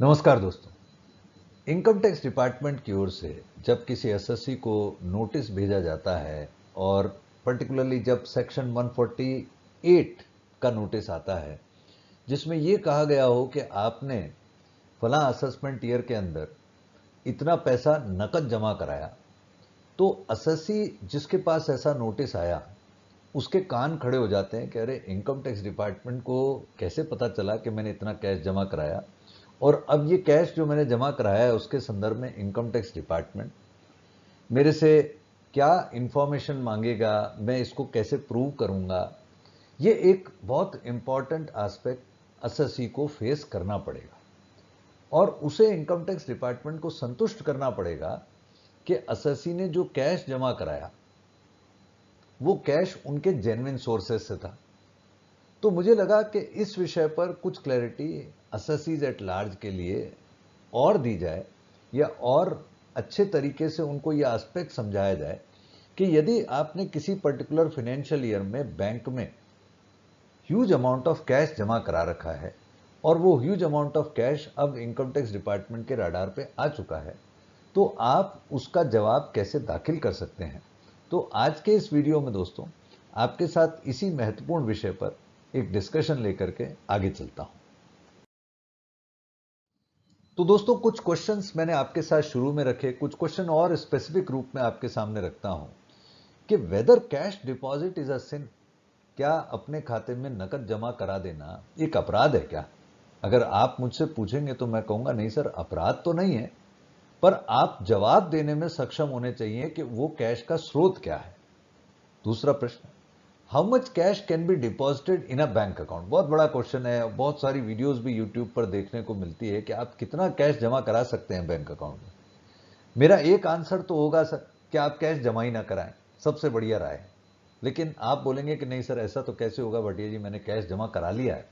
नमस्कार दोस्तों income tax department की ओर से जब किसी एसएससी को नोटिस भेजा जाता है और पर्टिकुलरली जब सेक्शन 148 का नोटिस आता है जिसमें ये कहा गया हो कि आपने फला असेसमेंट ईयर के अंदर इतना पैसा नकद जमा कराया तो एसएससी जिसके पास ऐसा नोटिस आया उसके कान खड़े हो जाते हैं कि अरे इनकम टैक्स डिपार्टमेंट को कैसे पता चला कि मैंने इतना कैश जमा कराया और अब ये कैश जो मैंने जमा कराया है उसके संदर्भ में इनकम टैक्स डिपार्टमेंट मेरे से क्या इंफॉर्मेशन मांगेगा मैं इसको कैसे प्रूव करूंगा ये एक बहुत इंपॉर्टेंट आस्पेक्ट एस को फेस करना पड़ेगा और उसे इनकम टैक्स डिपार्टमेंट को संतुष्ट करना पड़ेगा कि एस ने जो कैश जमा कराया वो कैश उनके जेनविन सोर्सेज से था तो मुझे लगा कि इस विषय पर कुछ क्लैरिटी अससीज एट लार्ज के लिए और दी जाए या और अच्छे तरीके से उनको ये आस्पेक्ट समझाया जाए कि यदि आपने किसी पर्टिकुलर फाइनेंशियल ईयर में बैंक में ह्यूज अमाउंट ऑफ कैश जमा करा रखा है और वो ह्यूज अमाउंट ऑफ कैश अब इनकम टैक्स डिपार्टमेंट के राडार पे आ चुका है तो आप उसका जवाब कैसे दाखिल कर सकते हैं तो आज के इस वीडियो में दोस्तों आपके साथ इसी महत्वपूर्ण विषय पर एक डिस्कशन लेकर के आगे चलता हूं तो दोस्तों कुछ क्वेश्चंस मैंने आपके साथ शुरू में रखे कुछ क्वेश्चन और स्पेसिफिक रूप में आपके सामने रखता हूं कि whether cash deposit is a sin क्या अपने खाते में नकद जमा करा देना एक अपराध है क्या अगर आप मुझसे पूछेंगे तो मैं कहूंगा नहीं सर अपराध तो नहीं है पर आप जवाब देने में सक्षम होने चाहिए कि वो कैश का स्रोत क्या है दूसरा प्रश्न how much cash can be deposited in a bank account बहुत बड़ा क्वेश्चन है बहुत सारी वीडियोस भी यूट्यूब पर देखने को मिलती है कि आप कितना कैश जमा करा सकते हैं बैंक अकाउंट में मेरा एक आंसर तो होगा सर कि आप कैश जमा ही ना कराएं सबसे बढ़िया राय लेकिन आप बोलेंगे कि नहीं सर ऐसा तो कैसे होगा भटिया जी मैंने कैश जमा करा लिया है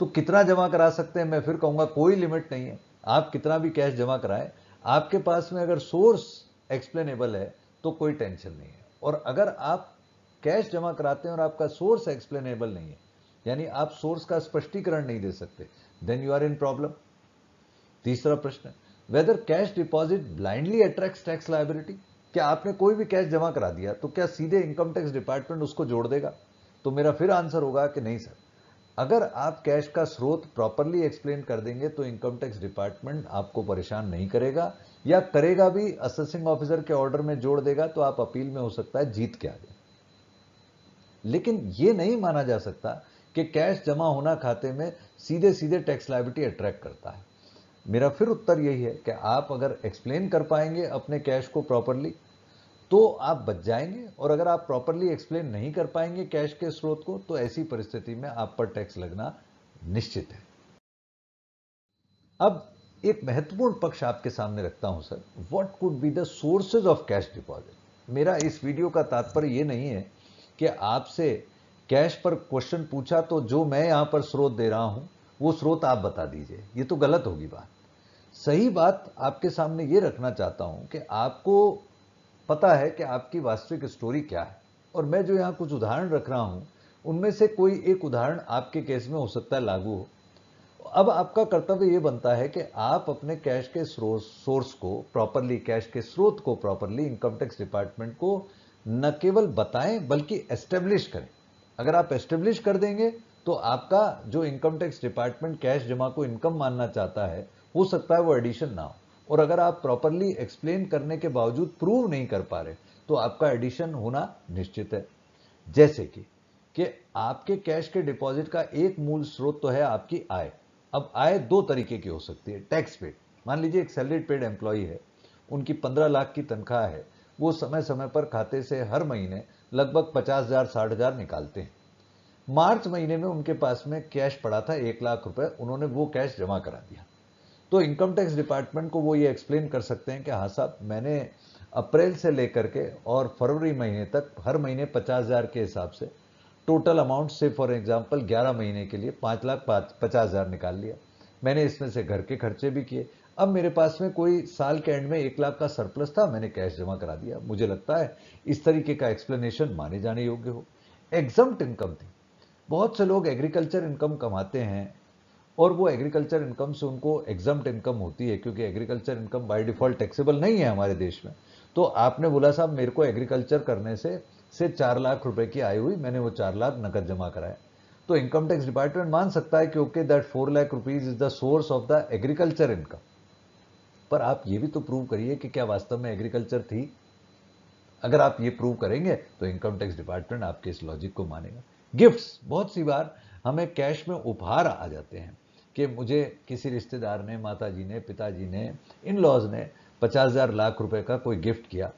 तो कितना जमा करा सकते हैं मैं फिर कहूंगा कोई लिमिट नहीं है आप कितना भी कैश जमा कराएं आपके पास में अगर सोर्स एक्सप्लेनेबल है तो कोई टेंशन नहीं है और अगर आप कैश जमा कराते हैं और आपका सोर्स एक्सप्लेनेबल नहीं है यानी आप सोर्स का स्पष्टीकरण नहीं दे सकते then you are in problem तीसरा प्रश्न whether cash deposit blindly attract tax liability क्या आपने कोई भी कैश जमा करा दिया तो क्या सीधे इनकम टैक्स डिपार्टमेंट उसको जोड़ देगा तो मेरा फिर आंसर होगा कि नहीं सर अगर आप कैश का स्रोत प्रॉपरली एक्सप्लेन कर देंगे तो इनकम टैक्स डिपार्टमेंट आपको परेशान नहीं करेगा या करेगा भी असेसिंग ऑफिसर के ऑर्डर में जोड़ देगा तो आप अपील में हो सकता है जीत के आगे लेकिन ये नहीं माना जा सकता कि कैश जमा होना खाते में सीधे सीधे टैक्स लाइबिलिटी अट्रैक्ट करता है मेरा फिर उत्तर यही है कि आप अगर एक्सप्लेन कर पाएंगे अपने कैश को प्रॉपरली तो आप बच जाएंगे और अगर आप प्रॉपरली एक्सप्लेन नहीं कर पाएंगे कैश के स्रोत को तो ऐसी परिस्थिति में आप पर टैक्स लगना निश्चित है अब एक महत्वपूर्ण पक्ष आपके सामने रखता हूं sir what could be the sources of cash deposit मेरा इस वीडियो का तात्पर्य यह नहीं है कि आपसे कैश पर क्वेश्चन पूछा तो जो मैं यहां पर स्रोत दे रहा हूं वो स्रोत आप बता दीजिए ये तो गलत होगी बात सही बात आपके सामने ये रखना चाहता हूं कि आपको पता है कि आपकी वास्तविक स्टोरी क्या है और मैं जो यहां कुछ उदाहरण रख रहा हूं उनमें से कोई एक उदाहरण आपके केस में हो सकता है लागू हो अब आपका कर्तव्य ये बनता है कि आप अपने कैश के सोर्स को प्रॉपरली कैश के स्रोत को प्रॉपरली इनकम टैक्स डिपार्टमेंट को न केवल बताएं बल्कि एस्टेब्लिश करें अगर आप एस्टेब्लिश कर देंगे तो आपका जो इनकम टैक्स डिपार्टमेंट कैश जमा को इनकम मानना चाहता है हो सकता है वो एडिशन ना हो और अगर आप प्रॉपरली एक्सप्लेन करने के बावजूद प्रूव नहीं कर पा रहे तो आपका एडिशन होना निश्चित है जैसे कि कि आपके कैश के डिपॉजिट का एक मूल स्रोत तो है आपकी आय अब आय दो तरीके की हो सकती है टैक्स पेड मान लीजिए एक सैलरीड पेड एम्प्लॉय है उनकी पंद्रह लाख की तनख्वाह है वो समय समय पर खाते से हर महीने लगभग पचास हजार साठ हजार निकालते हैं मार्च महीने में उनके पास में कैश पड़ा था एक लाख रुपए उन्होंने वो कैश जमा करा दिया तो इनकम टैक्स डिपार्टमेंट को वो ये एक्सप्लेन कर सकते हैं कि हाँ साहब मैंने अप्रैल से लेकर के और फरवरी महीने तक हर महीने पचास हज़ार के हिसाब से टोटल अमाउंट से फॉर एग्जाम्पल ग्यारह महीने के लिए पाँच लाख पचास हज़ार निकाल लिया मैंने इसमें से घर के खर्चे भी किए अब मेरे पास में कोई साल के एंड में एक लाख का सरप्लस था मैंने कैश जमा करा दिया मुझे लगता है इस तरीके का एक्सप्लेनेशन माने जाने योग्य हो एग्जाम इनकम थी बहुत से लोग एग्रीकल्चर इनकम कमाते हैं और वो एग्रीकल्चर इनकम से उनको एग्जाम इनकम होती है क्योंकि agriculture income by default taxable नहीं है हमारे देश में तो आपने बोला साहब मेरे को एग्रीकल्चर करने से से चार लाख रुपए की आय हुई मैंने वो चार लाख नकद जमा कराया तो इनकम टैक्स डिपार्टमेंट मान सकता है कि okay that four lakh rupees is the source of the agriculture income पर आप ये भी तो प्रूव करिए कि क्या वास्तव में एग्रीकल्चर थी अगर आप ये प्रूव करेंगे तो इनकम टैक्स डिपार्टमेंट आपके इस लॉजिक को मानेगा गिफ्ट्स बहुत सी बार हमें कैश में उपहार आ जाते हैं कि मुझे किसी रिश्तेदार ने माता जी ने पिताजी ने इन लॉज ने पचास हज़ार लाख रुपए का कोई गिफ्ट किया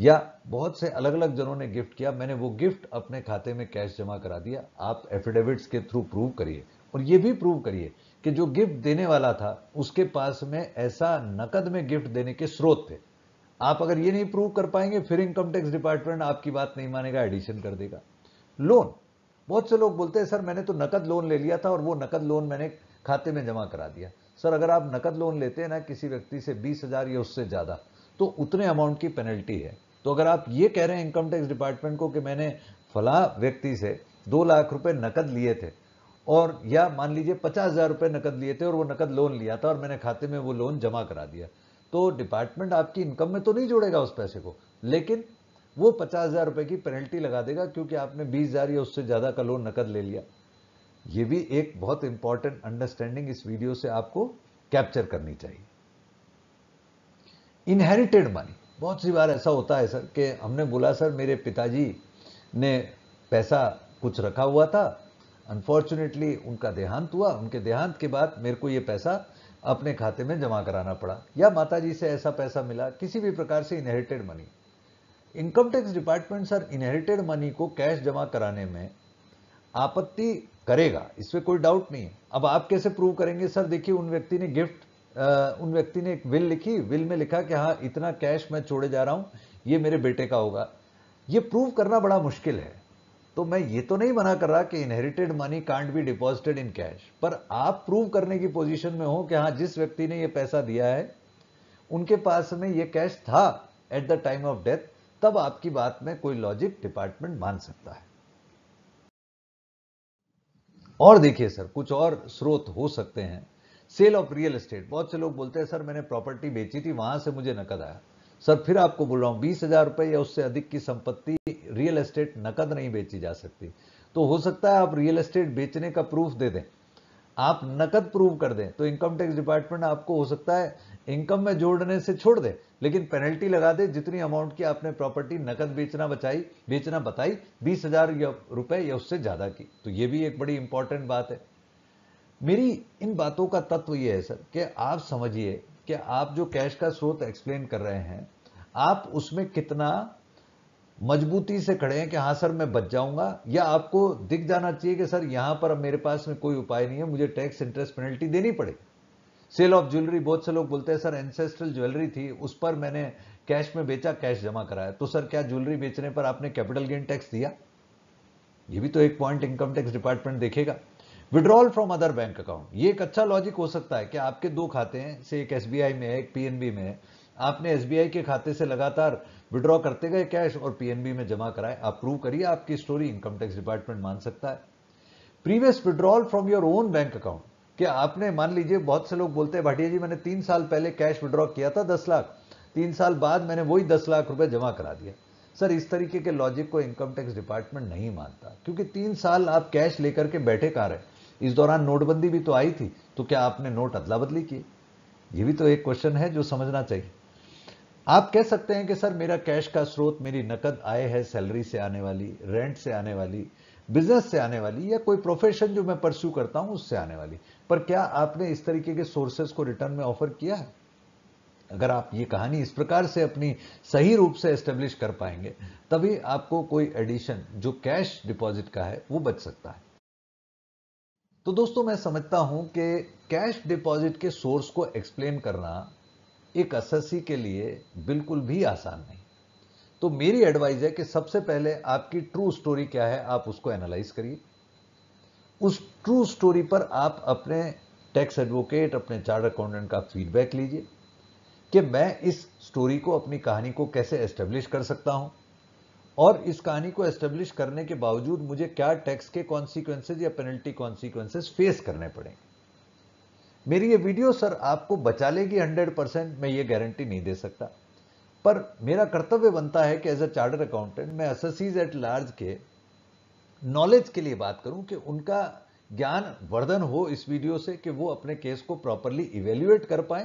या बहुत से अलग अलग जनों ने गिफ्ट किया मैंने वो गिफ्ट अपने खाते में कैश जमा करा दिया आप एफिडेविट्स के थ्रू प्रूव करिए और ये भी प्रूव करिए कि जो गिफ्ट देने वाला था उसके पास में ऐसा नकद में गिफ्ट देने के स्रोत थे आप अगर ये नहीं प्रूव कर पाएंगे फिर इनकम टैक्स डिपार्टमेंट आपकी बात नहीं मानेगा एडिशन कर देगा लोन बहुत से लोग बोलते हैं सर मैंने तो नकद लोन ले लिया था और वो नकद लोन मैंने खाते में जमा करा दिया सर अगर आप नकद लोन लेते हैं ना किसी व्यक्ति से बीस हजार या उससे ज़्यादा तो उतने अमाउंट की पेनल्टी है तो अगर आप ये कह रहे हैं इनकम टैक्स डिपार्टमेंट को कि मैंने फला व्यक्ति से दो लाख रुपए नकद लिए थे और या मान लीजिए पचास हज़ार रुपये नकद लिए थे और वो नकद लोन लिया था और मैंने खाते में वो लोन जमा करा दिया तो डिपार्टमेंट आपकी इनकम में तो नहीं जोड़ेगा उस पैसे को लेकिन वो पचास हज़ार रुपये की पेनल्टी लगा देगा क्योंकि आपने बीस हज़ार या उससे ज़्यादा का लोन नकद ले लिया ये भी एक बहुत इंपॉर्टेंट अंडरस्टैंडिंग इस वीडियो से आपको कैप्चर करनी चाहिए इनहेरिटेड मनी बहुत सी बार ऐसा होता है सर कि हमने बोला सर मेरे पिताजी ने पैसा कुछ रखा हुआ था अनफॉर्चुनेटली उनका देहांत हुआ उनके देहांत के बाद मेरे को ये पैसा अपने खाते में जमा कराना पड़ा या जी से ऐसा पैसा मिला किसी भी प्रकार से inherited money income tax department sir inherited money को कैश जमा कराने में आपत्ति करेगा इसमें कोई डाउट नहीं है अब आप कैसे प्रूव करेंगे सर देखिए उन व्यक्ति ने गिफ्ट उन व्यक्ति ने एक विल लिखी विल में लिखा कि हाँ इतना कैश मैं छोड़े जा रहा हूँ ये मेरे बेटे का होगा ये प्रूव करना बड़ा मुश्किल है तो मैं ये तो नहीं मना कर रहा कि inherited money can't be deposited in cash पर आप प्रूव करने की पोजीशन में हो कि हाँ जिस व्यक्ति ने ये पैसा दिया है उनके पास में ये कैश था at the time of death तब आपकी बात में कोई लॉजिक डिपार्टमेंट मान सकता है और देखिए सर कुछ और स्रोत हो सकते हैं सेल ऑफ रियल एस्टेट बहुत से लोग बोलते हैं सर मैंने प्रॉपर्टी बेची थी वहां से मुझे नकद आया सर फिर आपको बोल रहा हूँ बीस हजार रुपये या उससे अधिक की संपत्ति रियल एस्टेट नकद नहीं बेची जा सकती तो हो सकता है आप रियल एस्टेट बेचने का प्रूफ दे दें आप नकद प्रूव कर दें तो इनकम टैक्स डिपार्टमेंट आपको हो सकता है इनकम में जोड़ने से छोड़ दे लेकिन पेनल्टी लगा दे जितनी अमाउंट की आपने प्रॉपर्टी नकद बेचना बचाई बेचना बताई बीस हजार रुपए या उससे ज्यादा की तो यह भी एक बड़ी इंपॉर्टेंट बात है मेरी इन बातों का तत्व यह है सर कि आप समझिए कि आप जो कैश का स्रोत एक्सप्लेन कर रहे हैं आप उसमें कितना मजबूती से खड़े हैं कि हाँ सर मैं बच जाऊंगा या आपको दिख जाना चाहिए कि सर यहां पर अब मेरे पास में कोई उपाय नहीं है मुझे टैक्स इंटरेस्ट पेनल्टी देनी पड़ेगी सेल ऑफ ज्वेलरी बहुत से लोग बोलते हैं सर एंसेस्ट्रल ज्वेलरी थी उस पर मैंने कैश में बेचा कैश जमा कराया तो सर क्या ज्वेलरी बेचने पर आपने कैपिटल गेन टैक्स दिया ये भी तो एक पॉइंट इनकम टैक्स डिपार्टमेंट देखेगा withdrawal from other bank account ये एक अच्छा लॉजिक हो सकता है कि आपके दो खाते हैं से एक एस में है एक पीएनबी में है आपने एस के खाते से लगातार विड्रॉ करते गए कैश और पीएनबी में जमा कराए आप प्रूव करिए आपकी स्टोरी इनकम टैक्स डिपार्टमेंट मान सकता है previous withdrawal from your own bank account कि आपने मान लीजिए बहुत से लोग बोलते हैं भाटिया जी मैंने तीन साल पहले कैश विड्रॉ किया था दस लाख तीन साल बाद मैंने वही दस लाख रुपए जमा करा दिया सर इस तरीके के लॉजिक को इनकम टैक्स डिपार्टमेंट नहीं मानता क्योंकि तीन साल आप कैश लेकर के बैठे कहा रहे इस दौरान नोटबंदी भी तो आई थी तो क्या आपने नोट अदला बदली की ये भी तो एक क्वेश्चन है जो समझना चाहिए आप कह सकते हैं कि सर मेरा कैश का स्रोत मेरी नकद आय है सैलरी से आने वाली रेंट से आने वाली बिजनेस से आने वाली या कोई प्रोफेशन जो मैं परस्यू करता हूं उससे आने वाली पर क्या आपने इस तरीके के सोर्सेस को रिटर्न में ऑफर किया है अगर आप ये कहानी इस प्रकार से अपनी सही रूप से एस्टेब्लिश कर पाएंगे तभी आपको कोई एडिशन जो कैश डिपॉजिट का है वो बच सकता है तो दोस्तों मैं समझता हूं कि कैश डिपॉजिट के सोर्स को एक्सप्लेन करना एक एस के लिए बिल्कुल भी आसान नहीं तो मेरी एडवाइस है कि सबसे पहले आपकी ट्रू स्टोरी क्या है आप उसको एनालाइज करिए उस ट्रू स्टोरी पर आप अपने टैक्स एडवोकेट अपने चार्ट अकाउंटेंट का फीडबैक लीजिए कि मैं इस स्टोरी को अपनी कहानी को कैसे एस्टेब्लिश कर सकता हूं और इस कहानी को एस्टेब्लिश करने के बावजूद मुझे क्या टैक्स के कॉन्सिक्वेंसेज या पेनल्टी कॉन्सिक्वेंसेज फेस करने पड़ेंगे मेरी ये वीडियो सर आपको बचा लेगी हंड्रेड परसेंट मैं ये गारंटी नहीं दे सकता पर मेरा कर्तव्य बनता है कि एज अ चार्टर अकाउंटेंट मैं एसएससीज एट लार्ज के नॉलेज के लिए बात करूं कि उनका ज्ञान वर्धन हो इस वीडियो से कि वो अपने केस को प्रॉपरली इवेल्युएट कर पाएं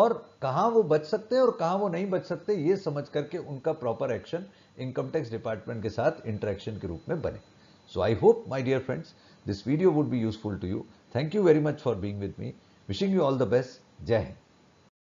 और कहाँ वो बच सकते हैं और कहाँ वो नहीं बच सकते ये समझ करके उनका proper action income tax department के साथ इंटरेक्शन के रूप में बने so I hope my dear friends this video would be useful to you thank you very much for being with me wishing you all the best जय हिंद